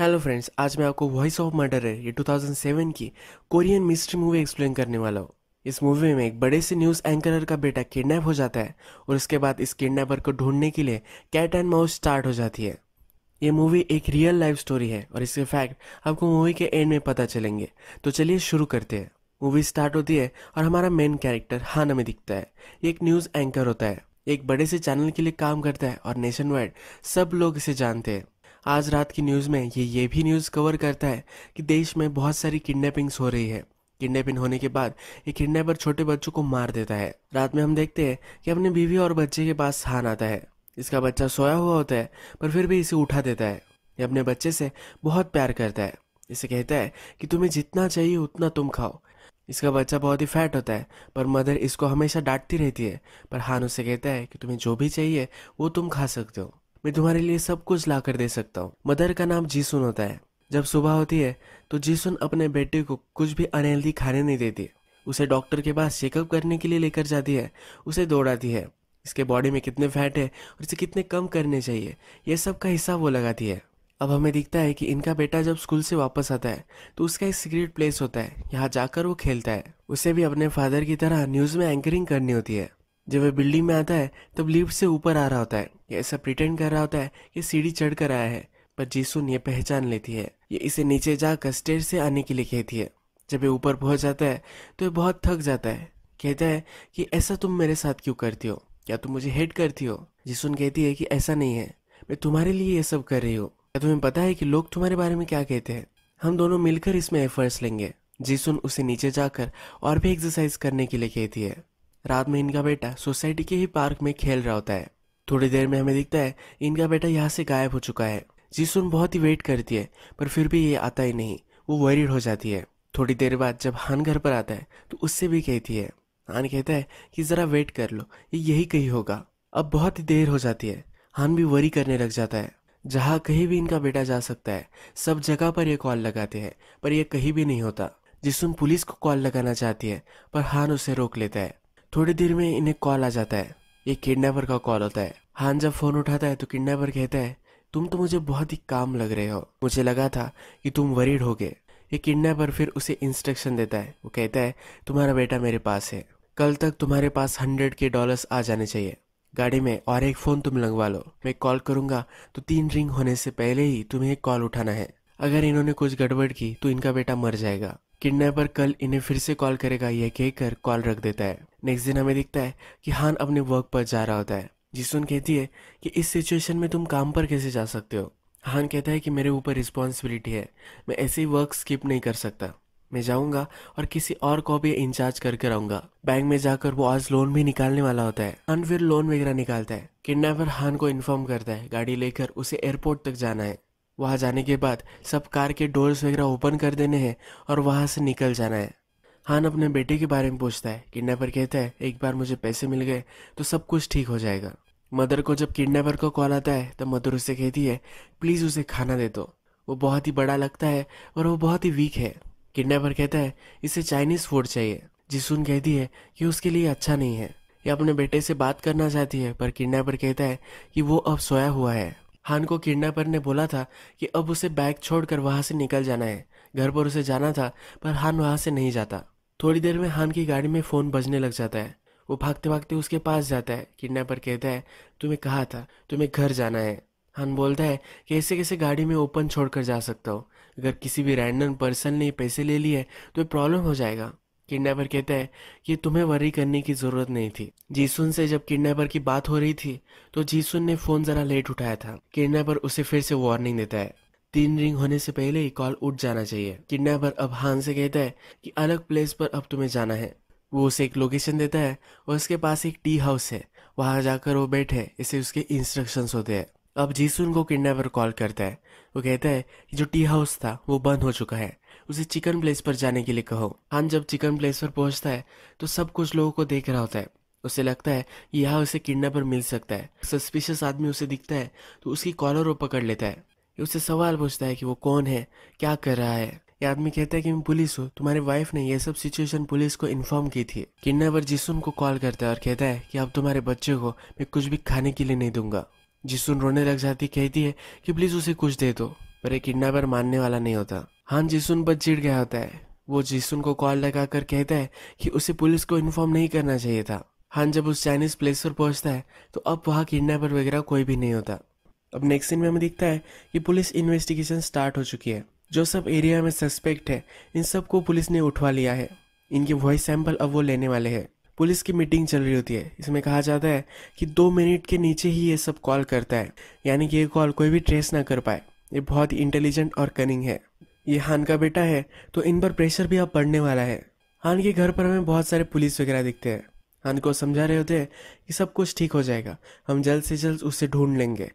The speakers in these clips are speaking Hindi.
हेलो फ्रेंड्स आज मैं आपको वॉइस ऑफ मर्डर है ये 2007 की कोरियन मिस्ट्री मूवी एक्सप्लेन करने वाला हूँ इस मूवी में एक बड़े से न्यूज़ एंकर का बेटा किडनैप हो जाता है और उसके बाद इस किडनैपर को ढूंढने के लिए कैट एंड माउस स्टार्ट हो जाती है ये मूवी एक रियल लाइफ स्टोरी है और इसके फैक्ट आपको मूवी के एंड में पता चलेंगे तो चलिए शुरू करते हैं मूवी स्टार्ट होती है और हमारा मेन कैरेक्टर हान में दिखता है ये एक न्यूज़ एंकर होता है एक बड़े से चैनल के लिए काम करता है और नेशन वाइड सब लोग इसे जानते हैं आज रात की न्यूज़ में ये ये भी न्यूज़ कवर करता है कि देश में बहुत सारी किडनैपिंग्स हो रही है किडनैपिंग होने के बाद ये किडनैपर छोटे बच्चों को मार देता है रात में हम देखते हैं कि अपने बीवी और बच्चे के पास हान आता है इसका बच्चा सोया हुआ होता है पर फिर भी इसे उठा देता है ये अपने बच्चे से बहुत प्यार करता है इसे कहता है कि तुम्हें जितना चाहिए उतना तुम खाओ इसका बच्चा बहुत ही फैट होता है पर मदर इसको हमेशा डांटती रहती है पर हान उसे कहता है कि तुम्हें जो भी चाहिए वो तुम खा सकते हो मैं तुम्हारे लिए सब कुछ ला कर दे सकता हूँ मदर का नाम जीसुन होता है जब सुबह होती है तो जीसुन अपने बेटे को कुछ भी अनहेल्दी खाने नहीं देती उसे डॉक्टर के पास चेकअप करने के लिए लेकर जाती है उसे दौड़ाती है इसके बॉडी में कितने फैट है और इसे कितने कम करने चाहिए यह सब का हिसाब वो लगाती है अब हमें दिखता है कि इनका बेटा जब स्कूल से वापस आता है तो उसका एक सीक्रेट प्लेस होता है यहाँ जाकर वो खेलता है उसे भी अपने फादर की तरह न्यूज़ में एंकरिंग करनी होती है जब वह बिल्डिंग में आता है तब लिफ्ट से ऊपर आ रहा होता है ये ऐसा प्रिटेंड कर रहा होता है कि सीढ़ी चढ़ कर आया है पर जीसुन ये पहचान लेती है ये इसे नीचे जाकर स्टेज से आने के लिए कहती है जब ये ऊपर पहुंच जाता है तो ये बहुत थक जाता है कहता है कि ऐसा तुम मेरे साथ क्यों करती हो क्या तुम मुझे हेट करती हो जिसुन कहती है कि ऐसा नहीं है मैं तुम्हारे लिए ये सब कर रही हूँ क्या तुम्हें पता है कि लोग तुम्हारे बारे में क्या कहते हैं हम दोनों मिलकर इसमें एफर्ट्स लेंगे जिसुन उसे नीचे जाकर और भी एक्सरसाइज करने के लिए कहती है रात में इनका बेटा सोसाइटी के ही पार्क में खेल रहा होता है थोड़ी देर में हमें दिखता है इनका बेटा यहाँ से गायब हो चुका है जिसुन बहुत ही वेट करती है पर फिर भी ये आता ही नहीं वो वरीड हो जाती है थोड़ी देर बाद जब हान घर पर आता है तो उससे भी कहती है हान कहता है कि ज़रा वेट कर लो ये यही कहीं होगा अब बहुत ही देर हो जाती है हान भी वरी करने लग जाता है जहाँ कहीं भी इनका बेटा जा सकता है सब जगह पर ये कॉल लगाते हैं पर यह कहीं भी नहीं होता जिसुन पुलिस को कॉल लगाना चाहती है पर हान उसे रोक लेता है थोड़ी देर में इन्हें कॉल आ जाता है ये किडनैपर का कॉल होता है हान जब फोन उठाता है तो किडनैपर कहता है तुम तो मुझे बहुत ही काम लग रहे हो मुझे लगा था कि तुम वरीड हो गए ये किडनैपर फिर उसे इंस्ट्रक्शन देता है वो कहता है तुम्हारा बेटा मेरे पास है कल तक तुम्हारे पास हंड्रेड के डॉलर्स आ जाने चाहिए गाड़ी में और एक फ़ोन तुम लगवा लो मैं कॉल करूंगा तो तीन रिंग होने से पहले ही तुम्हें कॉल उठाना है अगर इन्होंने कुछ गड़बड़ की तो इनका बेटा मर जाएगा किडनैपर कल इन्हें फिर से कॉल करेगा यह कहकर कॉल रख देता है नेक्स्ट दिन हमें दिखता है कि हान अपने वर्क पर जा रहा होता है जिसुन कहती है कि इस सिचुएशन में तुम काम पर कैसे जा सकते हो हान कहता है कि मेरे ऊपर रिस्पॉन्सिबिलिटी है मैं ऐसे ही वर्क स्किप नहीं कर सकता मैं जाऊंगा और किसी और को भी इंचार्ज करके आऊंगा बैंक में जाकर वो आज लोन भी निकालने वाला होता है हान फिर लोन वगैरह निकालता है किडनैपर हान को इन्फॉर्म करता है गाड़ी लेकर उसे एयरपोर्ट तक जाना है वहाँ जाने के बाद सब कार के डोर्स वगैरह ओपन कर देने हैं और वहाँ से निकल जाना है हान अपने बेटे के बारे में पूछता है किडनैपर कहता है एक बार मुझे पैसे मिल गए तो सब कुछ ठीक हो जाएगा मदर को जब किडनैपर का कॉल आता है तो मदर उसे कहती है प्लीज़ उसे खाना दे दो वो बहुत ही बड़ा लगता है और वो बहुत ही वीक है किडनैपर कहता है इसे चाइनीज़ फूड चाहिए जिसुन कहती है कि उसके लिए अच्छा नहीं है ये अपने बेटे से बात करना चाहती है पर किडनैपर कहता है कि वो अब सोया हुआ है हान को किडनैपर ने बोला था कि अब उसे बैग छोड़कर वहां से निकल जाना है घर पर उसे जाना था पर हान वहां से नहीं जाता थोड़ी देर में हान की गाड़ी में फ़ोन बजने लग जाता है वो भागते भागते उसके पास जाता है किडनैपर कहता है तुम्हें कहा था तुम्हें घर जाना है हान बोलता है कैसे कैसे गाड़ी में ओपन छोड़कर जा सकता हो अगर किसी भी रैंडम पर्सन ने पैसे ले लिए तो प्रॉब्लम हो जाएगा किडनैपर कहता है कि तुम्हें वरी करने की ज़रूरत नहीं थी जीसुन से जब किडनैपर की बात हो रही थी तो जीसुन ने फ़ोन ज़रा लेट उठाया था किडनैपर उसे फिर से वार्निंग देता है तीन रिंग होने से पहले ही कॉल उठ जाना चाहिए किडनैपर अब हान से कहता है कि अलग प्लेस पर अब तुम्हें जाना है वो उसे एक लोकेशन देता है और उसके पास एक टी हाउस है वहां जाकर वो बैठे इसे उसके इंस्ट्रक्शन होते हैं अब जीसुन को किडनैपर कॉल करता है वो कहता है कि जो टी हाउस था वो बंद हो चुका है उसे चिकन प्लेस पर जाने के लिए कहो हान जब चिकन प्लेस पर पहुंचता है तो सब कुछ लोगों को देख रहा होता है उसे लगता है कि यहाँ उसे किडनेपर मिल सकता है सस्पिशियस आदमी उसे दिखता है तो उसकी कॉलर वो पकड़ लेता है उसे सवाल पूछता है कि वो कौन है क्या कर रहा है ये आदमी कहता है कि मैं पुलिस हूँ तुम्हारी वाइफ ने यह सब सिचुएशन पुलिस को इन्फॉर्म की थी किडनैपर जिसुन को कॉल करता है और कहता है कि अब तुम्हारे बच्चे को मैं कुछ भी खाने के लिए नहीं दूंगा जिसुन रोने लग जाती कहती है कि प्लीज़ उसे कुछ दे दो पर यह किडनैपर मानने वाला नहीं होता हान जिसुन पर चिड़ गया होता है वो जिसुन को कॉल लगा कर कहता है कि उसे पुलिस को इन्फॉर्म नहीं करना चाहिए था हान जब उस चाइनीज प्लेस पर पहुंचता है तो अब वहाँ किडनेपर वगैरह कोई भी नहीं होता अब नेक्स्ट सीन में हमें दिखता है कि पुलिस इन्वेस्टिगेशन स्टार्ट हो चुकी है जो सब एरिया में सस्पेक्ट है इन सबको पुलिस ने उठवा लिया है इनके वॉइस सैंपल अब वो लेने वाले हैं पुलिस की मीटिंग चल रही होती है इसमें कहा जाता है कि दो मिनट के नीचे ही ये सब कॉल करता है यानी कि ये कॉल कोई भी ट्रेस ना कर पाए ये बहुत ही इंटेलिजेंट और कनिंग है ये हान का बेटा है तो इन पर प्रेशर भी अब पड़ने वाला है हान के घर पर हमें बहुत सारे पुलिस वगैरह दिखते हैं हान को समझा रहे होते हैं कि सब कुछ ठीक हो जाएगा हम जल्द से जल्द उसे ढूंढ लेंगे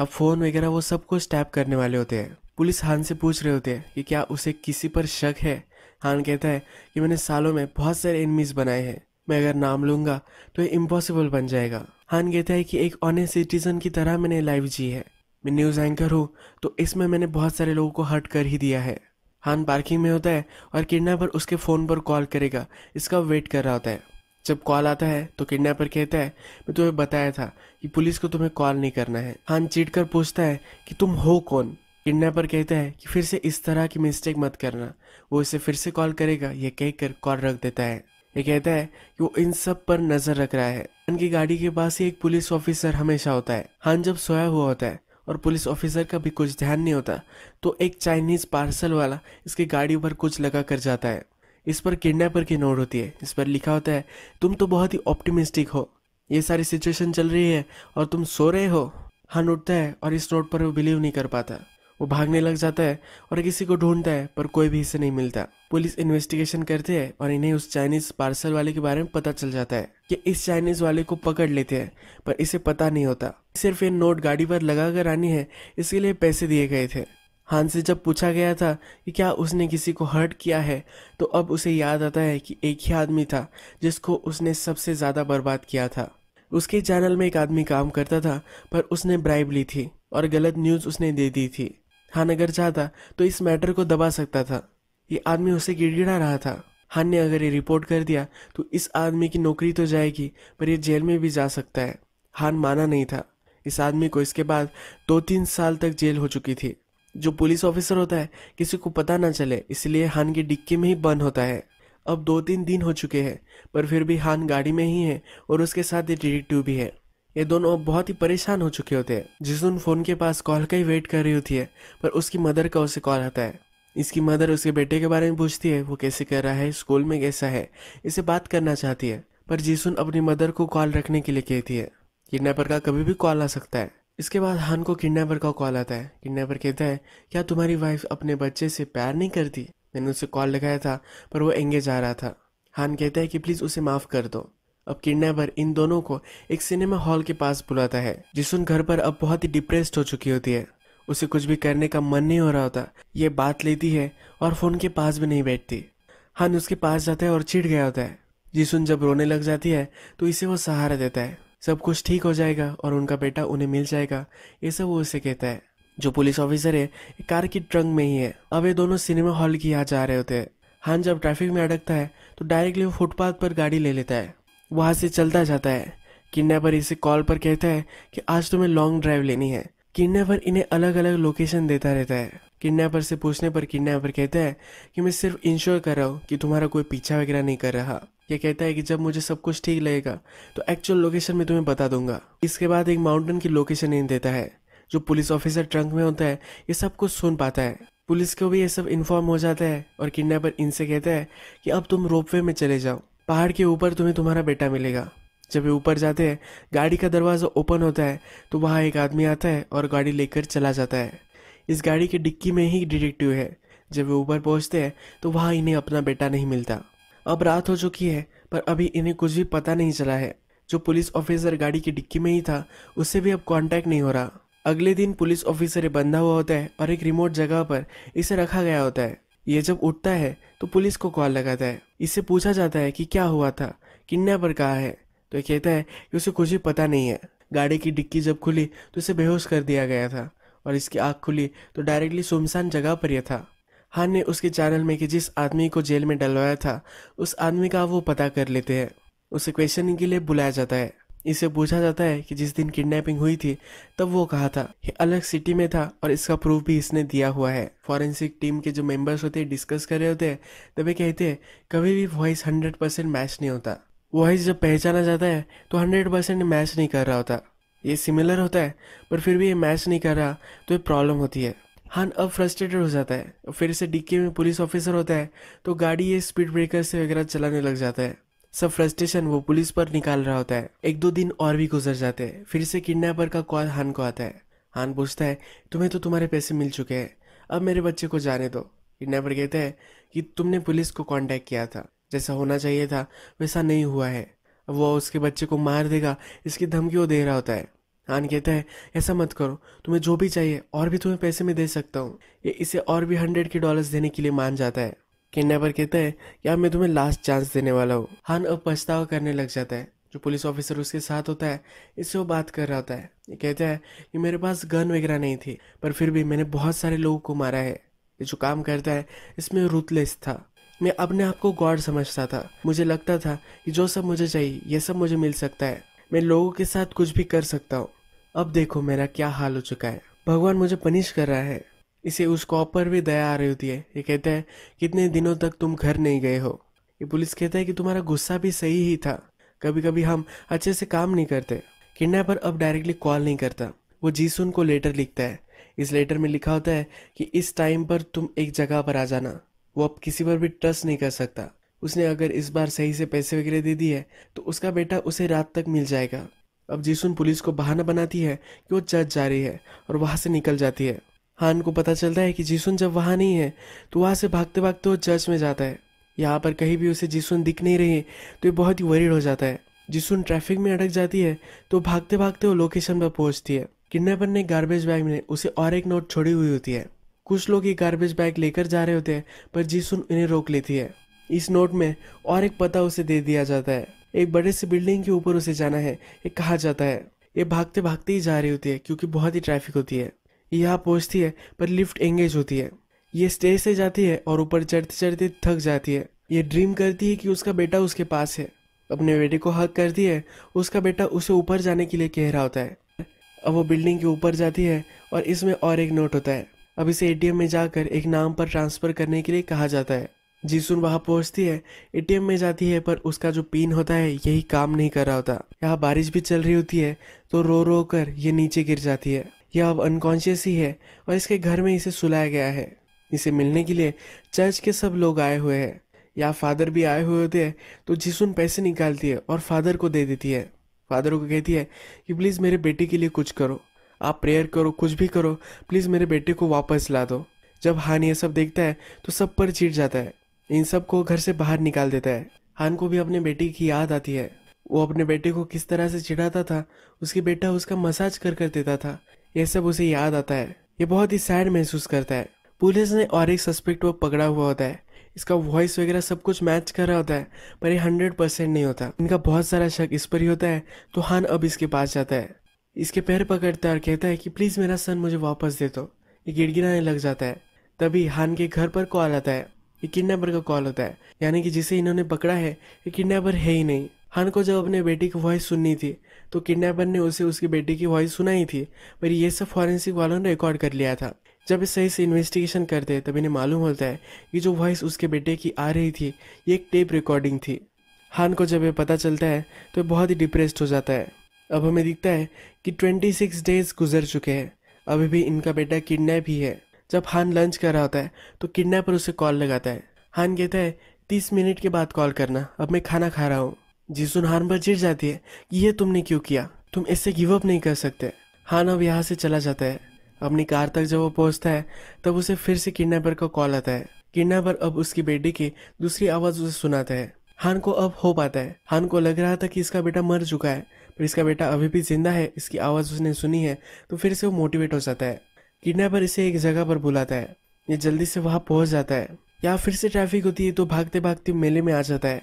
अब फ़ोन वगैरह वो सब कुछ टैप करने वाले होते हैं पुलिस हान से पूछ रहे होते हैं कि क्या उसे किसी पर शक है हान कहता है कि मैंने सालों में बहुत सारे एनमीज बनाए हैं मैं अगर नाम लूंगा तो ये इम्पॉसिबल बन जाएगा हान कहता है कि एक ऑनेस्ट सिटीजन की तरह मैंने लाइफ जी है मैं न्यूज़ एंकर हूँ तो इसमें मैंने बहुत सारे लोगों को हर्ट कर ही दिया है हान पार्किंग में होता है और किडनैपर उसके फ़ोन पर कॉल करेगा इसका वेट कर रहा होता है जब कॉल आता है तो किडनैपर कहता है मैं तुम्हें बताया था कि पुलिस को तुम्हें कॉल नहीं करना है हान चीट कर पूछता है कि तुम हो कौन किडनैपर कहता है कि फिर से इस तरह की मिस्टेक मत करना वो इसे फिर से कॉल करेगा यह कहकर कॉल रख देता है ये कहता है कि वो इन सब पर नजर रख रहा है उनकी गाड़ी के पास ही एक पुलिस ऑफिसर हमेशा होता है हान जब सोया हुआ होता है और पुलिस ऑफिसर का भी कुछ ध्यान नहीं होता तो एक चाइनीज़ पार्सल वाला इसकी गाड़ी पर कुछ लगा कर जाता है इस पर किडनैपर की नोट होती है इस पर लिखा होता है तुम तो बहुत ही ऑप्टिमिस्टिक हो ये सारी सिचुएशन चल रही है और तुम सो रहे हो हन उठता है और इस नोट पर वो बिलीव नहीं कर पाता वो भागने लग जाता है और किसी को ढूंढता है पर कोई भी इसे नहीं मिलता पुलिस इन्वेस्टिगेशन करते हैं और इन्हें उस चाइनीज पार्सल वाले के बारे में पता चल जाता है कि इस चाइनीज वाले को पकड़ लेते हैं पर इसे पता नहीं होता सिर्फ ये नोट गाड़ी पर लगा कर आनी है इसके लिए पैसे दिए गए थे हान से जब पूछा गया था कि क्या उसने किसी को हर्ट किया है तो अब उसे याद आता है कि एक ही आदमी था जिसको उसने सबसे ज़्यादा बर्बाद किया था उसके चैनल में एक आदमी काम करता था पर उसने ब्राइब ली थी और गलत न्यूज़ उसने दे दी थी हान अगर चाहता तो इस मैटर को दबा सकता था ये आदमी उसे गिड़गिड़ा रहा था हान ने अगर ये रिपोर्ट कर दिया तो इस आदमी की नौकरी तो जाएगी पर यह जेल में भी जा सकता है हान माना नहीं था इस आदमी को इसके बाद दो तीन साल तक जेल हो चुकी थी जो पुलिस ऑफिसर होता है किसी को पता ना चले इसलिए हान के डिक्के में ही बंद होता है अब दो तीन दिन हो चुके हैं पर फिर भी हान गाड़ी में ही है और उसके साथ ये डिटेक्टिव भी है ये दोनों अब बहुत ही परेशान हो चुके होते हैं दिन फोन के पास कॉल का ही वेट कर रही होती है पर उसकी मदर का उसे कॉल आता है इसकी मदर उसके बेटे के बारे में पूछती है वो कैसे कर रहा है स्कूल में कैसा है इसे बात करना चाहती है पर जीसुन अपनी मदर को कॉल रखने के लिए कहती है किडनैपर का कभी भी कॉल आ सकता है इसके बाद हान को किडनैपर का कॉल आता है किडनैपर कहता है क्या तुम्हारी वाइफ अपने बच्चे से प्यार नहीं करती मैंने उसे कॉल लगाया था पर वो एंगेज आ रहा था हान कहता है कि प्लीज़ उसे माफ़ कर दो अब किडनैपर इन दोनों को एक सिनेमा हॉल के पास बुलाता है जिसुन घर पर अब बहुत ही डिप्रेस्ड हो चुकी होती है उसे कुछ भी करने का मन नहीं हो रहा होता ये बात लेती है और फ़ोन के पास भी नहीं बैठती हान उसके पास जाता है और चिढ़ गया होता है जिसुन जब रोने लग जाती है तो इसे वो सहारा देता है सब कुछ ठीक हो जाएगा और उनका बेटा उन्हें मिल जाएगा ये सब वो उसे कहता है जो पुलिस ऑफिसर है कार की ट्रंक में ही है अब ये दोनों सिनेमा हॉल की यहाँ जा रहे होते हैं हान जब ट्रैफिक में अटकता है तो डायरेक्टली वो फुटपाथ पर गाड़ी ले लेता है वहां से चलता जाता है किडनैपर इसे कॉल पर कहता है कि आज तुम्हें लॉन्ग ड्राइव लेनी है किडनैपर इन्हें अलग अलग लोकेशन देता रहता है किडनैपर से पूछने पर किडनैपर कहता है कि मैं सिर्फ इंश्योर कर रहा हूँ कि तुम्हारा कोई पीछा वगैरह नहीं कर रहा ये कहता है कि जब मुझे सब कुछ ठीक लगेगा तो एक्चुअल लोकेशन में तुम्हें बता दूंगा इसके बाद एक माउंटेन की लोकेशन नहीं देता है जो पुलिस ऑफिसर ट्रंक में होता है ये सब कुछ सुन पाता है पुलिस को भी ये सब इन्फॉर्म हो जाता है और किडनेपर इनसे कहता है कि अब तुम रोपवे में चले जाओ पहाड़ के ऊपर तुम्हें तुम्हारा बेटा मिलेगा जब ये ऊपर जाते हैं गाड़ी का दरवाज़ा ओपन होता है तो वहाँ एक आदमी आता है और गाड़ी लेकर चला जाता है इस गाड़ी के डिक्की में ही डिटेक्टिव है जब वे ऊपर पहुँचते हैं तो वहाँ इन्हें अपना बेटा नहीं मिलता अब रात हो चुकी है पर अभी इन्हें कुछ भी पता नहीं चला है जो पुलिस ऑफिसर गाड़ी की डिक्की में ही था उससे भी अब कांटेक्ट नहीं हो रहा अगले दिन पुलिस ऑफिसर बंधा हुआ होता है और एक रिमोट जगह पर इसे रखा गया होता है ये जब उठता है तो पुलिस को कॉल लगाता है इससे पूछा जाता है कि क्या हुआ था पर कहा है तो कहता है कि उसे कुछ भी पता नहीं है गाड़ी की डिक्की जब खुली तो इसे बेहोश कर दिया गया था और इसकी आँख खुली तो डायरेक्टली सुमसान जगह पर यह था हान ने उसके चैनल में कि जिस आदमी को जेल में डलवाया था उस आदमी का वो पता कर लेते हैं उसे क्वेश्चनिंग के लिए बुलाया जाता है इसे पूछा जाता है कि जिस दिन किडनैपिंग हुई थी तब वो कहा था कि अलग सिटी में था और इसका प्रूफ भी इसने दिया हुआ है फॉरेंसिक टीम के जो मेंबर्स होते हैं डिस्कस कर रहे होते हैं तब ये कहते हैं कभी भी वॉइस हंड्रेड परसेंट मैच नहीं होता वॉइस जब पहचाना जाता है तो हंड्रेड परसेंट मैच नहीं कर रहा होता ये सिमिलर होता है पर फिर भी ये मैच नहीं कर रहा तो ये प्रॉब्लम होती है हान अब फ्रस्ट्रेटेड हो जाता है फिर से डिक्की में पुलिस ऑफिसर होता है तो गाड़ी ये स्पीड ब्रेकर से वगैरह चलाने लग जाता है सब फ्रस्ट्रेशन वो पुलिस पर निकाल रहा होता है एक दो दिन और भी गुजर जाते हैं फिर से किडनैपर का कॉल हान को आता है हान पूछता है तुम्हें तो तुम्हारे पैसे मिल चुके हैं अब मेरे बच्चे को जाने दो किडनैपर कहते हैं कि तुमने पुलिस को कॉन्टैक्ट किया था जैसा होना चाहिए था वैसा नहीं हुआ है अब वो उसके बच्चे को मार देगा इसकी धमकी वो दे रहा होता है आन कहता है ऐसा मत करो तुम्हें जो भी चाहिए और भी तुम्हें पैसे में दे सकता हूँ ये इसे और भी हंड्रेड के डॉलर्स देने के लिए मान जाता है पर कहता है यार अब मैं तुम्हें लास्ट चांस देने वाला हूँ हान अब पछतावा करने लग जाता है जो पुलिस ऑफिसर उसके साथ होता है इससे वो बात कर रहा होता है ये कहता है कि मेरे पास गन वगैरह नहीं थी पर फिर भी मैंने बहुत सारे लोगों को मारा है ये जो काम करता है इसमें रूथलेस था मैं अपने आप को गॉड समझता था मुझे लगता था कि जो सब मुझे चाहिए ये सब मुझे मिल सकता है मैं लोगों के साथ कुछ भी कर सकता हूँ अब देखो मेरा क्या हाल हो चुका है भगवान मुझे पनिश कर रहा है इसे उस कॉप पर भी दया आ रही होती है ये कहता है कितने दिनों तक तुम घर नहीं गए हो ये पुलिस कहता है कि तुम्हारा गुस्सा भी सही ही था कभी कभी हम अच्छे से काम नहीं करते किडनैपर अब डायरेक्टली कॉल नहीं करता वो जीसुन को लेटर लिखता है इस लेटर में लिखा होता है कि इस टाइम पर तुम एक जगह पर आ जाना वो अब किसी पर भी ट्रस्ट नहीं कर सकता उसने अगर इस बार सही से पैसे वगैरह दे दिए तो उसका बेटा उसे रात तक मिल जाएगा अब जीसुन पुलिस को बहाना बनाती है कि वो चर्च जा रही है और वहाँ से निकल जाती है हान को पता चलता है कि जीसुन जब वहाँ नहीं है तो वहाँ से भागते भागते वो चर्च में जाता है यहाँ पर कहीं भी उसे जीसुन दिख नहीं रही तो ये बहुत ही वरीड हो जाता है जिसुन ट्रैफिक में अटक जाती है तो भागते भागते वो लोकेशन पर पहुंचती है किडनेपर ने गार्बेज बैग में उसे और एक नोट छोड़ी हुई होती है कुछ लोग ये गार्बेज बैग लेकर जा रहे होते हैं पर जीसुन इन्हें रोक लेती है इस नोट में और एक पता उसे दे दिया जाता है एक बड़े से बिल्डिंग के ऊपर उसे जाना है ये कहा जाता है ये भागते भागते ही जा रही होती है क्योंकि बहुत ही ट्रैफिक होती है यहाँ पहुँचती है पर लिफ्ट एंगेज होती है ये स्टेज से जाती है और ऊपर चढ़ते चढ़ते थक जाती है ये ड्रीम करती है कि उसका बेटा उसके पास है अपने बेटे को हक करती है उसका बेटा उसे ऊपर जाने के लिए कह रहा होता है अब वो बिल्डिंग के ऊपर जाती है और इसमें और एक नोट होता है अब इसे एटीएम में जाकर एक नाम पर ट्रांसफ़र करने के लिए कहा जाता है जीसुन वहाँ पहुँचती है एटीएम में जाती है पर उसका जो पिन होता है यही काम नहीं कर रहा होता यहाँ बारिश भी चल रही होती है तो रो रो कर ये नीचे गिर जाती है यह अब अनकॉन्शियस ही है और इसके घर में इसे सुलाया गया है इसे मिलने के लिए चर्च के सब लोग आए हुए हैं या फादर भी आए हुए होते हैं तो जिसुन पैसे निकालती है और फादर को दे देती है फादर को कहती है कि प्लीज़ मेरे बेटे के लिए कुछ करो आप प्रेयर करो कुछ भी करो प्लीज़ मेरे बेटे को वापस ला दो जब हान ये सब देखता है तो सब पर चिट जाता है इन सब को घर से बाहर निकाल देता है हान को भी अपने बेटे की याद आती है वो अपने बेटे को किस तरह से चिढ़ाता था उसके बेटा उसका मसाज कर कर देता था यह सब उसे याद आता है ये बहुत ही सैड महसूस करता है पुलिस ने और एक सस्पेक्ट वो पकड़ा हुआ होता है इसका वॉइस वगैरह सब कुछ मैच कर रहा होता है पर ये हंड्रेड परसेंट नहीं होता इनका बहुत सारा शक इस पर ही होता है तो हान अब इसके पास जाता है इसके पैर पकड़ता है और कहता है कि प्लीज़ मेरा सन मुझे वापस दे दो ये गिड़गिड़ाने लग जाता है तभी हान के घर पर कॉल आता है ये किडनैपर का कॉल होता है यानी कि जिसे इन्होंने पकड़ा है ये किडनैपर है ही नहीं हन को जब अपने बेटी की वॉइस सुननी थी तो किडनैपर ने उसे उसकी बेटी की वॉइस सुनाई थी पर यह सब फॉरेंसिक वालों ने रिकॉर्ड कर लिया था जब इस सही से इन्वेस्टिगेशन करते तब इन्हें मालूम होता है कि जो वॉइस उसके बेटे की आ रही थी ये एक टेप रिकॉर्डिंग थी हान को जब ये पता चलता है तो बहुत ही डिप्रेस्ड हो जाता है अब हमें दिखता है कि 26 डेज गुजर चुके हैं अभी भी इनका बेटा किडनैप ही है जब हान लंच कर रहा होता है तो किडनैपर उसे कॉल लगाता है हान कहता है तीस मिनट के बाद कॉल करना अब मैं खाना खा रहा हूँ जिसुन हान पर चिड़ जाती है कि यह तुमने क्यों किया तुम इससे गिव अप नहीं कर सकते हान अब यहाँ से चला जाता है अपनी कार तक जब वो पहुंचता है तब उसे फिर से किडनैपर का कॉल आता है किडनैपर अब उसकी बेटी की दूसरी आवाज़ उसे सुनाता है हान को अब हो पाता है हान को लग रहा था कि इसका बेटा मर चुका है पर इसका बेटा अभी भी जिंदा है इसकी आवाज़ उसने सुनी है तो फिर से वो मोटिवेट हो जाता है किडनैपर इसे एक जगह पर बुलाता है ये जल्दी से वहां पहुंच जाता है यहाँ फिर से ट्रैफिक होती है तो भागते भागते मेले में आ जाता है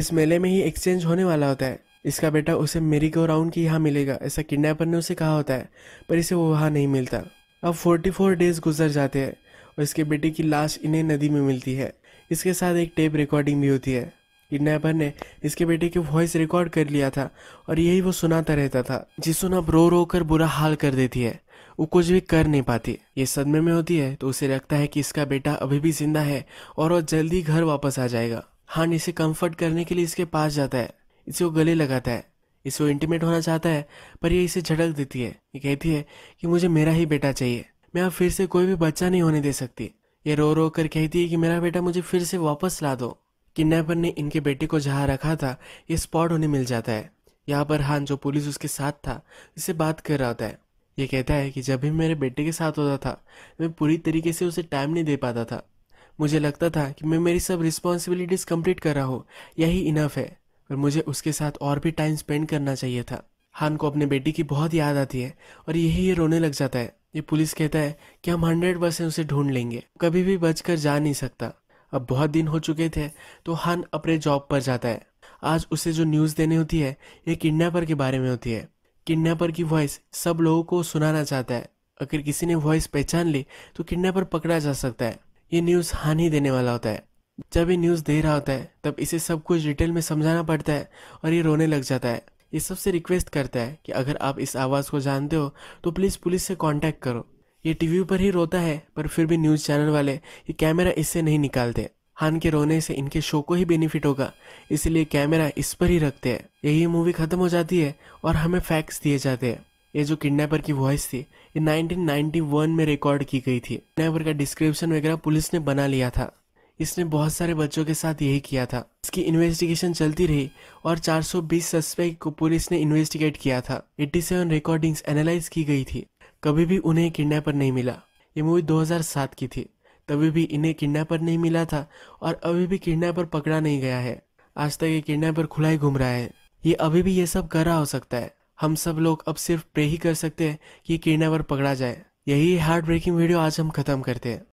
इस मेले में ही एक्सचेंज होने वाला होता है इसका बेटा उसे मेरी गो राउंड की यहाँ मिलेगा ऐसा किडनैपर ने उसे कहा होता है पर इसे वो वहाँ नहीं मिलता अब 44 डेज गुजर जाते हैं और इसके बेटे की लाश इन्हें नदी में मिलती है इसके साथ एक टेप रिकॉर्डिंग भी होती है किडनैपर ने इसके बेटे की वॉइस रिकॉर्ड कर लिया था और यही वो सुनाता रहता था जिसुन अब रो रो कर बुरा हाल कर देती है वो कुछ भी कर नहीं पाती ये सदमे में होती है तो उसे लगता है कि इसका बेटा अभी भी जिंदा है और वह जल्दी घर वापस आ जाएगा हान इसे कंफर्ट करने के लिए इसके पास जाता है इसे वो गले लगाता है इसे वो इंटीमेट होना चाहता है पर ये इसे झड़क देती है ये कहती है कि मुझे मेरा ही बेटा चाहिए मैं अब फिर से कोई भी बच्चा नहीं होने दे सकती ये रो रो कर कहती है कि मेरा बेटा मुझे फिर से वापस ला दो किडनैपर ने इनके बेटे को जहाँ रखा था ये स्पॉट होने मिल जाता है यहाँ पर हान जो पुलिस उसके साथ था इसे बात कर रहा होता है ये कहता है कि जब भी मेरे बेटे के साथ होता था मैं पूरी तरीके से उसे टाइम नहीं दे पाता था मुझे लगता था कि मैं मेरी सब रिस्पॉन्सिबिलिटीज़ कंप्लीट कर रहा हूँ यही इनफ है पर मुझे उसके साथ और भी टाइम स्पेंड करना चाहिए था हान को अपने बेटी की बहुत याद आती है और यही ये रोने लग जाता है ये पुलिस कहता है कि हम हंड्रेड परसेंट उसे ढूंढ लेंगे कभी भी बच कर जा नहीं सकता अब बहुत दिन हो चुके थे तो हान अपने जॉब पर जाता है आज उसे जो न्यूज़ देनी होती है ये किडनेपर के बारे में होती है किडनैपर की वॉइस सब लोगों को सुनाना चाहता है अगर किसी ने वॉइस पहचान ली तो किडनैपर पकड़ा जा सकता है ये न्यूज़ हानि देने वाला होता है जब ये न्यूज़ दे रहा होता है तब इसे सब कुछ डिटेल में समझाना पड़ता है और ये रोने लग जाता है ये सबसे रिक्वेस्ट करता है कि अगर आप इस आवाज़ को जानते हो तो प्लीज़ पुलिस से कॉन्टेक्ट करो ये टीवी पर ही रोता है पर फिर भी न्यूज़ चैनल वाले ये कैमरा इससे नहीं निकालते हान के रोने से इनके शो को ही बेनिफिट होगा इसलिए कैमरा इस पर ही रखते हैं यही मूवी खत्म हो जाती है और हमें फैक्ट्स दिए जाते हैं ये जो किडनैपर की वॉइस थी ये 1991 में रिकॉर्ड की गई थी किडनैपर का डिस्क्रिप्शन वगैरह पुलिस ने बना लिया था इसने बहुत सारे बच्चों के साथ यही किया था इसकी इन्वेस्टिगेशन चलती रही और 420 सस्पेक्ट को पुलिस ने इन्वेस्टिगेट किया था 87 रिकॉर्डिंग एनालाइज की गई थी कभी भी उन्हें किडनैपर नहीं मिला ये मूवी 2007 की थी तभी भी इन्हें किडनैपर नहीं मिला था और अभी भी किडनैपर पकड़ा नहीं गया है आज तक ये किडनैपर खुला ही घूम रहा है ये अभी भी ये सब कर रहा हो सकता है हम सब लोग अब सिर्फ प्रे ही कर सकते हैं कि किडनैपर पकड़ा जाए यही हार्ट ब्रेकिंग वीडियो आज हम खत्म करते हैं